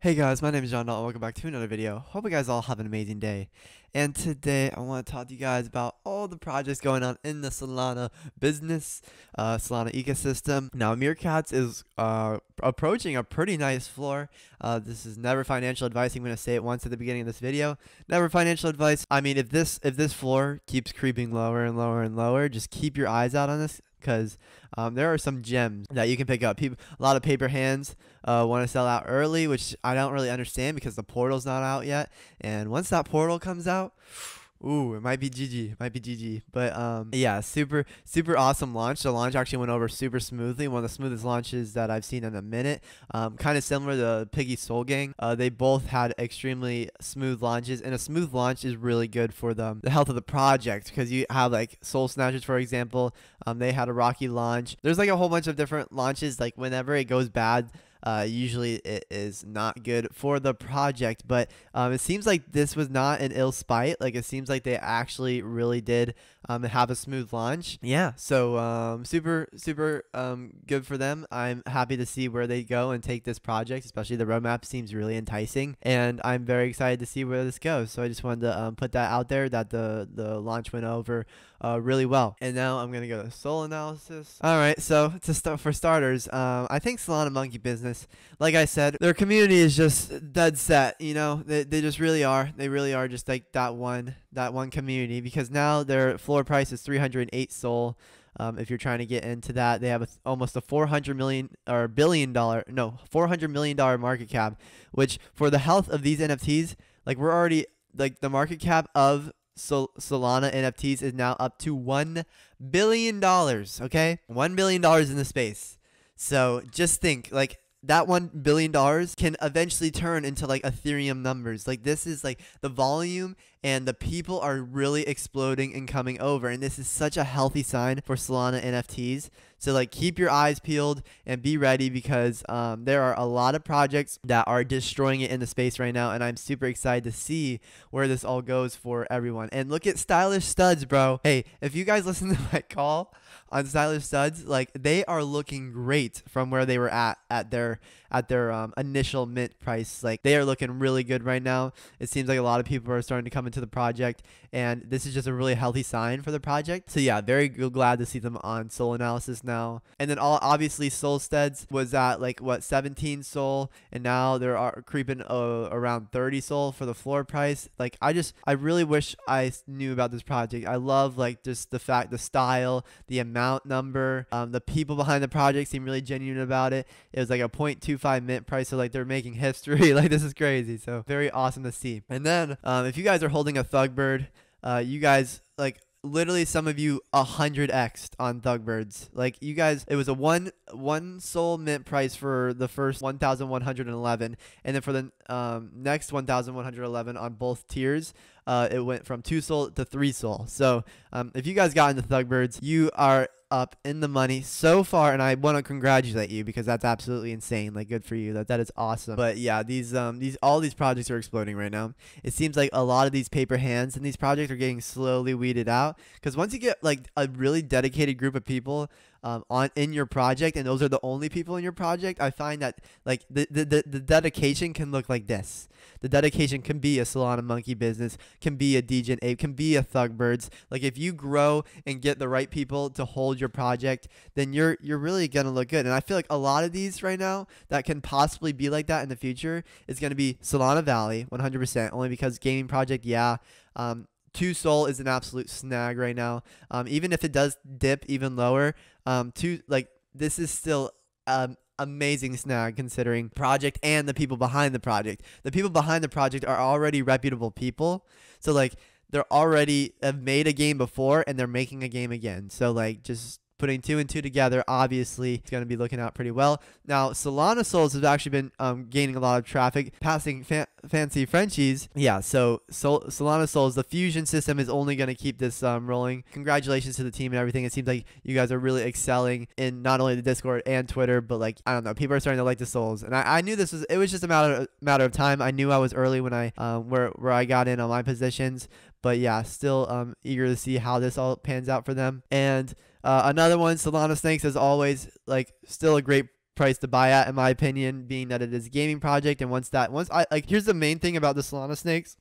Hey guys, my name is John Dalton. Welcome back to another video. Hope you guys all have an amazing day. And today I want to talk to you guys about all the projects going on in the Solana business, uh, Solana ecosystem. Now Meerkats is uh, approaching a pretty nice floor. Uh, this is never financial advice. I'm going to say it once at the beginning of this video. Never financial advice. I mean, if this if this floor keeps creeping lower and lower and lower, just keep your eyes out on this because um, there are some gems that you can pick up. People, a lot of paper hands uh, want to sell out early, which I don't really understand because the portal's not out yet. And once that portal comes out, Ooh, it might be GG. It might be GG. But um, mm. yeah, super, super awesome launch. The launch actually went over super smoothly. One of the smoothest launches that I've seen in a minute. Um, kind of similar to Piggy Soul Gang. Uh, they both had extremely smooth launches, and a smooth launch is really good for them, the health of the project because you have like Soul Snatchers, for example. Um, they had a rocky launch. There's like a whole bunch of different launches. Like whenever it goes bad, uh, usually it is not good for the project. But um, it seems like this was not an ill spite. Like it seems like they actually really did um, have a smooth launch. Yeah. So um, super, super um, good for them. I'm happy to see where they go and take this project, especially the roadmap seems really enticing. And I'm very excited to see where this goes. So I just wanted to um, put that out there that the, the launch went over uh, really well. And now I'm going to go to soul analysis. All right. So to st- for starters, um, I think Solana Monkey Business business. Like I said, their community is just dead set, you know? They, they just really are. They really are just like that one, that one community because now their floor price is 308 sol. Um, if you're trying to get into that. They have a, almost a 400 million or billion dollar, no, 400 million dollar market cap, which for the health of these NFTs, like we're already like the market cap of Sol- Solana NFTs is now up to 1 billion dollars, okay? 1 billion dollars in the space. So just think like that one billion dollars can eventually turn into like Ethereum numbers. Like this is like the volume and the people are really exploding and coming over. And this is such a healthy sign for Solana NFTs. So like keep your eyes peeled and be ready because um, there are a lot of projects that are destroying it in the space right now. And I'm super excited to see where this all goes for everyone. And look at Stylish Studs, bro. Hey, if you guys listen to my call on Stylish Studs, like they are looking great from where they were at at their at their um, initial mint price. Like they are looking really good right now. It seems like a lot of people are starting to come into the project, and this is just a really healthy sign for the project. So yeah, very glad to see them on Soul Analysis now. And then all obviously Soulsteads was at like what 17 Soul, and now they're creeping uh, around 30 Soul for the floor price. Like I just I really wish I knew about this project. I love like just the fact the style, the amount number, um, the people behind the project seem really genuine about it. It was like a point two. 2.25 mint price. So like they're making history. like this is crazy. So very awesome to see. And then um, if you guys are holding a Thugbird, uh, you guys like literally some of you 100x on thugbirds like you guys it was a one one soul mint price for the first 1111 and then for the um, next 1111 on both tiers uh, it went from two soul to three soul so um, if you guys got into thugbirds you are up in the money so far, and I want to congratulate you because that's absolutely insane. Like, good for you. That that is awesome. But yeah, these um these all these projects are exploding right now. It seems like a lot of these paper hands and these projects are getting slowly weeded out because once you get like a really dedicated group of people, um, on in your project and those are the only people in your project i find that like the, the, the, dedication can look like this the dedication can be a solana monkey business can be a dj ape can be a thugbirds like if you grow and get the right people to hold your project then you're you're really gonna look good and i feel like a lot of these right now that can possibly be like that in the future is gonna be solana valley 100% only because gaming project yeah um, two soul is an absolute snag right now. Um, even if it does dip even lower, um, two like this is still um amazing snag considering project and the people behind the project. The people behind the project are already reputable people, so like they're already have made a game before and they're making a game again. So like just putting two and two together, obviously, it's going to be looking out pretty well. Now, Solana Souls has actually been um, gaining a lot of traffic, passing fa Fancy Frenchies. Yeah, so Sol Solana Souls, the fusion system is only going to keep this um, rolling. Congratulations to the team and everything. It seems like you guys are really excelling in not only the Discord and Twitter, but like, I don't know, people are starting to like the Souls. And I, I knew this was, it was just a matter of, matter of time. I knew I was early when I, um, where, where I got in on my positions. But yeah, still um, eager to see how this all pans out for them. And uh, another one, Solana Snakes, as always, like still a great price to buy at, in my opinion, being that it is a gaming project. And once that, once I like, here's the main thing about the Solana Snakes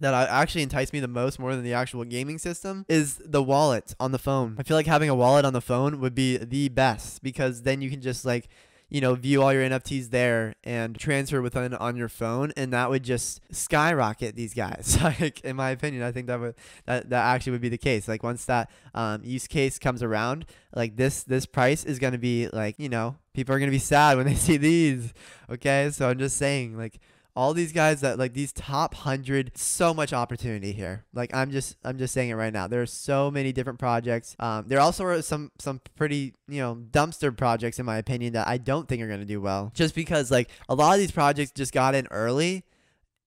that actually enticed me the most more than the actual gaming system is the wallet on the phone. I feel like having a wallet on the phone would be the best because then you can just like you know, view all your NFTs there and transfer within on your phone, and that would just skyrocket these guys. like in my opinion, I think that would that, that actually would be the case. Like once that um, use case comes around, like this this price is gonna be like you know people are gonna be sad when they see these. Okay, so I'm just saying like all these guys that like these top 100 so much opportunity here like i'm just i'm just saying it right now there are so many different projects um, there also are some some pretty you know dumpster projects in my opinion that i don't think are going to do well just because like a lot of these projects just got in early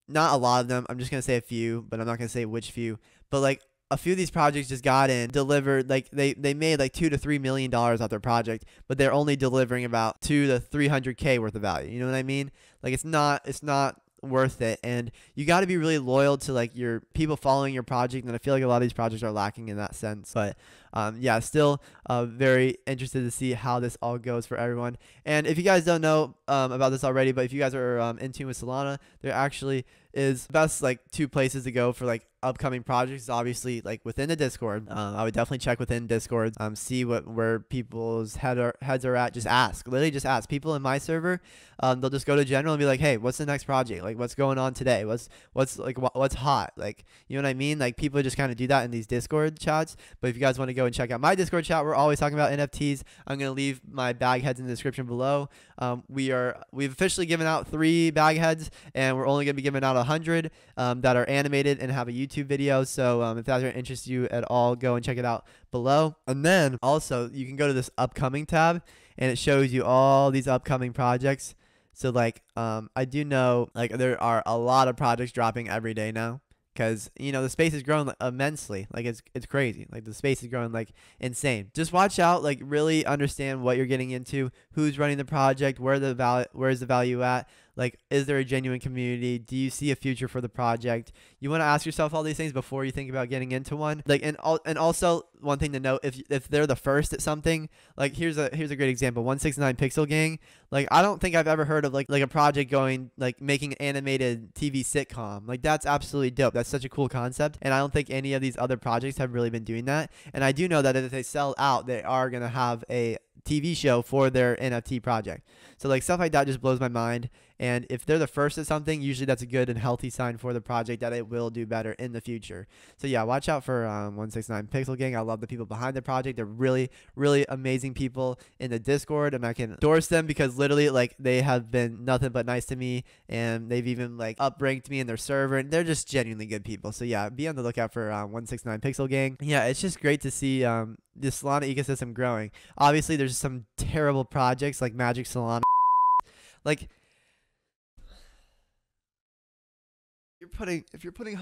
not a lot of them i'm just going to say a few but i'm not going to say which few but like a few of these projects just got in delivered like they they made like two to three million dollars off their project but they're only delivering about two to 300k worth of value you know what i mean like it's not it's not worth it. And you got to be really loyal to like your people following your project. And I feel like a lot of these projects are lacking in that sense. But um, yeah, still uh, very interested to see how this all goes for everyone. And if you guys don't know um, about this already, but if you guys are um, in tune with Solana, there actually is best like two places to go for like upcoming projects obviously like within the discord um, i would definitely check within discord um, see what where people's head are, heads are at just ask literally just ask people in my server um, they'll just go to general and be like hey what's the next project like what's going on today what's what's like wh what's hot like you know what i mean like people just kind of do that in these discord chats but if you guys want to go go and check out my Discord chat. We're always talking about NFTs. I'm going to leave my bag heads in the description below. Um, we are we've officially given out three bag heads, and we're only going to be giving out a hundred um, that are animated and have a YouTube video. So um, if that interests you at all, go and check it out below. And then also you can go to this upcoming tab, and it shows you all these upcoming projects. So like um, I do know like there are a lot of projects dropping every day now because you know the space has grown immensely like it's it's crazy like the space is growing like insane just watch out like really understand what you're getting into who's running the project where the value where's the value at like, is there a genuine community? Do you see a future for the project? You want to ask yourself all these things before you think about getting into one. Like, and all, and also one thing to note: if if they're the first at something, like here's a here's a great example: One Six Nine Pixel Gang. Like, I don't think I've ever heard of like like a project going like making animated TV sitcom. Like, that's absolutely dope. That's such a cool concept, and I don't think any of these other projects have really been doing that. And I do know that if they sell out, they are gonna have a TV show for their NFT project. So like stuff like that just blows my mind. And if they're the first at something, usually that's a good and healthy sign for the project that it will do better in the future. So yeah, watch out for um, 169 Pixel Gang. I love the people behind the project. They're really, really amazing people in the Discord, and I can endorse them because literally, like, they have been nothing but nice to me, and they've even like upranked me in their server, and they're just genuinely good people. So yeah, be on the lookout for um, 169 Pixel Gang. Yeah, it's just great to see um, the Solana ecosystem growing. Obviously, there's some terrible projects like Magic Solana. Like you're putting if you're putting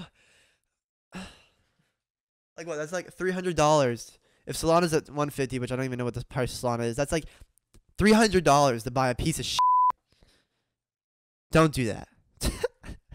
like what that's like three hundred dollars. If Solana's at one fifty, which I don't even know what the price of Solana is, that's like three hundred dollars to buy a piece of shit. Don't do that.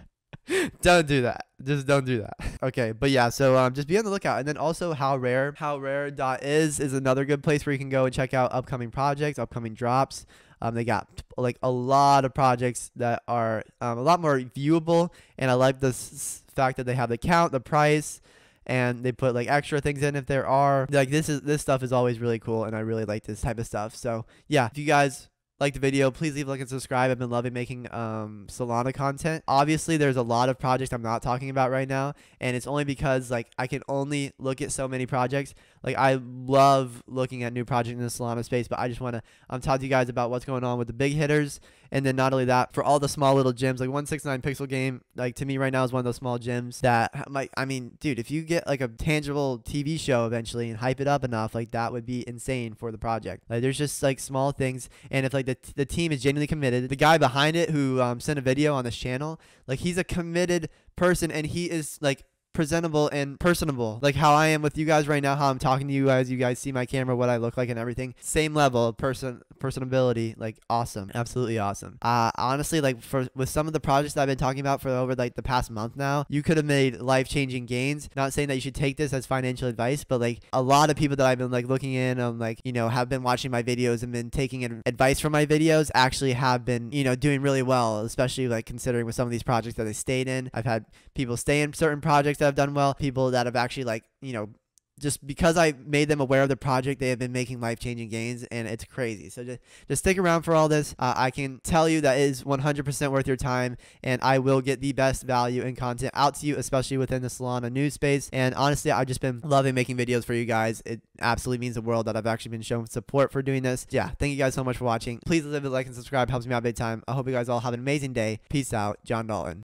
don't do that. Just don't do that. Okay, but yeah, so um, just be on the lookout, and then also how rare how rare dot is is another good place where you can go and check out upcoming projects, upcoming drops. Um, they got like a lot of projects that are um, a lot more viewable, and I like the fact that they have the count, the price, and they put like extra things in if there are. Like this is this stuff is always really cool, and I really like this type of stuff. So yeah, if you guys like the video, please leave a like and subscribe. I've been loving making um, Solana content. Obviously, there's a lot of projects I'm not talking about right now, and it's only because like I can only look at so many projects like I love looking at new projects in the Solana space, but I just want to um, talk to you guys about what's going on with the big hitters. And then not only that, for all the small little gems, like 169 Pixel Game, like to me right now is one of those small gems that, like, I mean, dude, if you get like a tangible TV show eventually and hype it up enough, like that would be insane for the project. Like, there's just like small things. And if like the, the team is genuinely committed, the guy behind it who um, sent a video on this channel, like, he's a committed person and he is like presentable and personable. Like how I am with you guys right now, how I'm talking to you guys. You guys see my camera, what I look like, and everything. Same level of person personability. Like awesome, absolutely awesome. Uh, honestly, like for with some of the projects that I've been talking about for over like the past month now, you could have made life changing gains. Not saying that you should take this as financial advice, but like a lot of people that I've been like looking in, um, like you know, have been watching my videos and been taking advice from my videos. Actually, have been you know doing really well, especially like considering with some of these projects that I stayed in. I've had people stay in certain projects that that have done well, people that have actually like, you know, just because I made them aware of the project, they have been making life changing gains, and it's crazy. So just, just stick around for all this. Uh, I can tell you that is 100% worth your time, and I will get the best value and content out to you, especially within the Solana news space. And honestly, I've just been loving making videos for you guys. It absolutely means the world that I've actually been shown support for doing this. Yeah, thank you guys so much for watching. Please leave a like and subscribe, helps me out big time. I hope you guys all have an amazing day. Peace out, John Dalton.